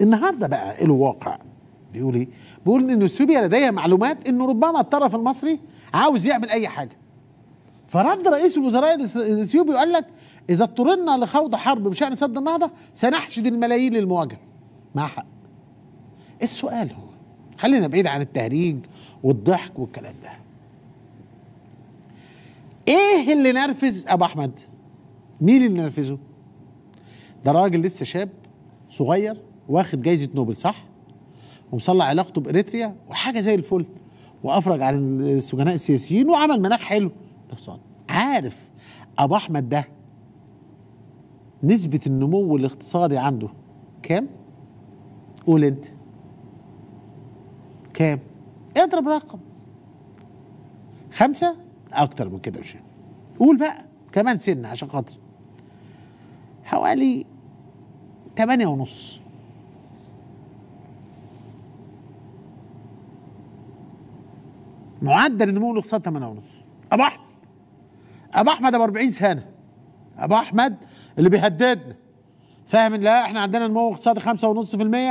النهارده بقى له واقع بيقول ايه؟ بيقول ان اثيوبيا لديها معلومات انه ربما الطرف المصري عاوز يعمل اي حاجه. فرد رئيس الوزراء الاثيوبي وقال لك اذا اضطررنا لخوض حرب بشان سد النهضه سنحشد الملايين للمواجهه. مع حق. السؤال هو خلينا بعيد عن التهريج والضحك والكلام ده. ايه اللي نرفز ابو احمد؟ مين اللي نرفزه؟ ده راجل لسه شاب صغير واخد جايزه نوبل صح؟ ومصلى علاقته باريتريا وحاجه زي الفل وافرج على السجناء السياسيين وعمل مناخ حلو الاقتصاد عارف ابو احمد ده نسبه النمو الاقتصادي عنده كام؟ قول انت كام؟ اضرب رقم خمسة أكتر من كده مش قول بقى كمان سنة عشان خاطر حوالي تمانية ونص معدل النمو الاقتصادي 8.5 ابو احمد ابو احمد ابو 40 سنه ابو احمد اللي بيهددنا فاهم لا احنا عندنا نمو اقتصادي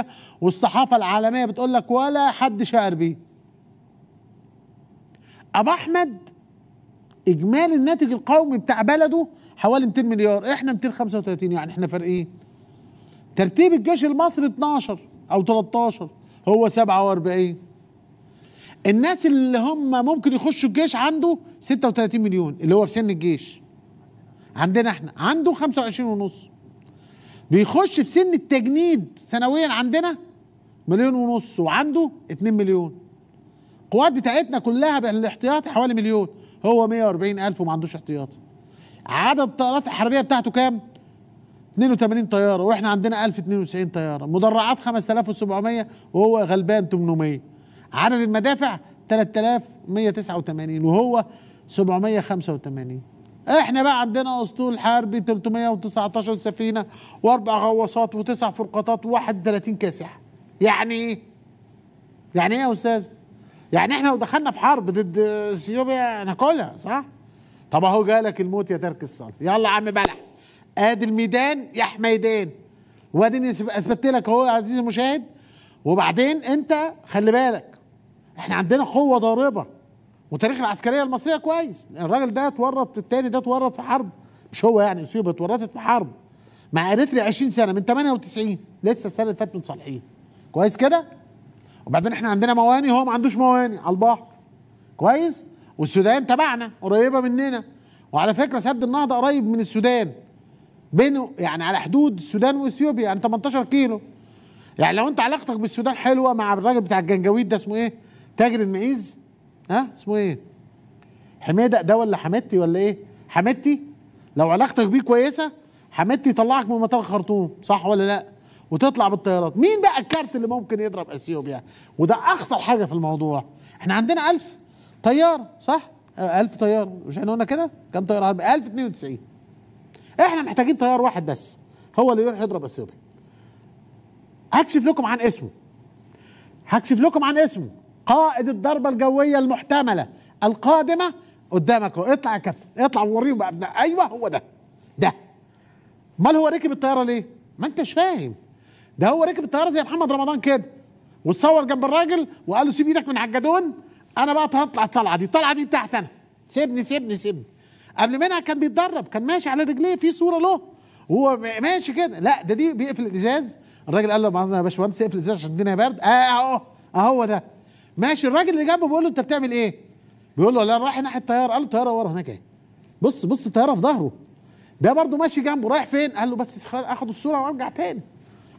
5.5% والصحافه العالميه بتقول لك ولا حد شاعر بيه ابو احمد اجمالي الناتج القومي بتاع بلده حوالي 200 مليار احنا 235 يعني احنا فارقين ترتيب الجيش المصري 12 او 13 هو 47 الناس اللي هم ممكن يخشوا الجيش عنده 36 مليون اللي هو في سن الجيش عندنا احنا عنده 25 ونص بيخش في سن التجنيد سنويا عندنا مليون ونص وعنده 2 مليون القوات بتاعتنا كلها بالاحتياطي حوالي مليون هو 140 ألف وما عندوش احتياطي عدد الطائرات الحربية بتاعته كام؟ 82 طيارة واحنا عندنا 1092 طيارة مدرعات 5700 وهو غلبان 800 عدد المدافع 3189 وهو 785 احنا بقى عندنا اسطول حربي 319 سفينه واربع غواصات وتسع فرقاطات و31 كاسح يعني ايه يعني ايه يا استاذ يعني احنا لو دخلنا في حرب ضد اثيوبيا هناكلها صح طب اهو جالك الموت يا ترك الصلاه يلا يا عم بلح ادي الميدان يا حميدان وادي اثبت لك اهو يا عزيزي المشاهد وبعدين انت خلي بالك احنا عندنا قوه ضاربه وتاريخ العسكريه المصريه كويس الراجل ده اتورط التاني ده اتورط في حرب مش هو يعني اصيب اتورطت في حرب مع اريتريا 20 سنه من 98 لسه السنه اللي فاتت متصالحين كويس كده وبعدين احنا عندنا مواني هو ما عندوش مواني على البحر كويس والسودان تبعنا قريبه مننا وعلى فكره سد النهضه قريب من السودان بينه يعني على حدود السودان واثيوبيا يعني 18 كيلو يعني لو انت علاقتك بالسودان حلوه مع الراجل بتاع الجنجويد ده اسمه ايه تاجر المعيز ها اسمه ايه حميدة ده ولا حمدتي ولا ايه حمدتي لو علاقتك بيه كويسه حمدتي يطلعك من مطار خرطوم صح ولا لا وتطلع بالطيارات مين بقى الكارت اللي ممكن يضرب اثيوبيا وده اخطر حاجه في الموضوع احنا عندنا 1000 طيار صح 1000 آه، طيار مش احنا قلنا كده كام طيار حربي 1092 احنا محتاجين طيار واحد بس هو اللي يروح يضرب اثيوبيا هكشف لكم عن اسمه هكشف لكم عن اسمه قائد الضربة الجوية المحتملة القادمة قدامك اطلع يا كابتن اطلع ووريهم بقى ايوه هو ده ده امال هو ركب الطياره ليه؟ ما انتش فاهم ده هو ركب الطياره زي محمد رمضان كده واتصور جنب الراجل وقال له سيب ايدك من عجدون انا بقى هطلع الطلعه دي الطلعه دي بتاعتي انا سيبني سيبني سيبني قبل منها كان بيتدرب كان ماشي على رجليه في صوره له وهو ماشي كده لا ده دي بيقفل الازاز الراجل قال له يا باشمهندس اقفل الازاز عشان الدنيا برد اه اهو اهو ده ماشي الراجل اللي جنبه بيقول له انت بتعمل ايه بيقول له لا رايح ناحيه الطياره قال له الطياره ورا هناك ايه بص بص الطياره في ظهره ده برضه ماشي جنبه رايح فين قال له بس اخد الصوره وارجع تاني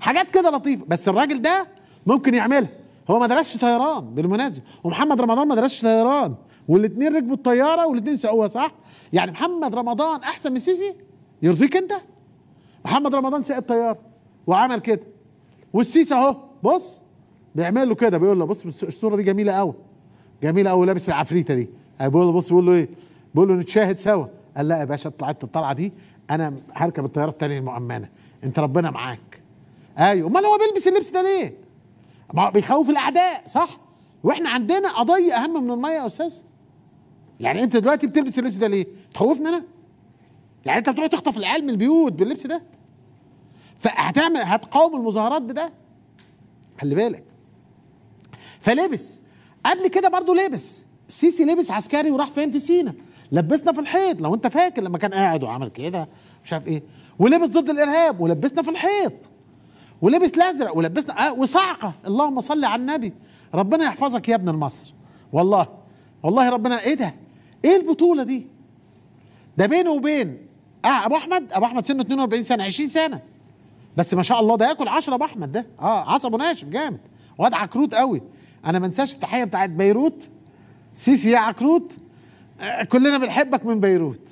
حاجات كده لطيفه بس الراجل ده ممكن يعملها هو ما درسش طيران بالمناسبه ومحمد رمضان ما درسش طيران والاثنين ركبوا الطياره والاثنين سقوها صح يعني محمد رمضان احسن من سيسي يرضيك انت محمد رمضان ساق الطياره وعمل كده والسيسي اهو بص بيعمل له كده بيقول له بص الصوره دي جميله قوي جميله قوي لابس العفريته دي يعني بيقول له بص بيقول له ايه بيقول له نتشاهد سوا قال لا يا باشا طلعت الطلعه دي انا هركب الطياره الثانيه المؤمنه انت ربنا معاك ايوه امال هو بيلبس اللبس ده ليه ما بيخوف الاعداء صح واحنا عندنا قضيه اهم من الميه يا استاذ يعني انت دلوقتي بتلبس اللبس ده ليه تخوفنا انا يعني انت بتروح تخطف العيال من البيوت باللبس ده فهتعمل هتقاوم المظاهرات بده خلي بالك فلبس قبل كده برضه لبس السيسي لبس عسكري وراح فين في سينا لبسنا في الحيط لو انت فاكر لما كان قاعد وعمل كده مش عارف ايه ولبس ضد الارهاب ولبسنا في الحيط ولبس الازرق ولبسنا آه وصعقه اللهم صل على النبي ربنا يحفظك يا ابن مصر والله والله ربنا ايه ده ايه البطوله دي ده بينه وبين اه ابو احمد ابو احمد سنه 42 سنه 20 سنه بس ما شاء الله ده ياكل 10 ابو احمد ده اه عصبه ناشف جامد واد عكروت قوي انا ما انساش التحيه بتاعت بيروت سيسي يا عكروت آه، كلنا بنحبك من بيروت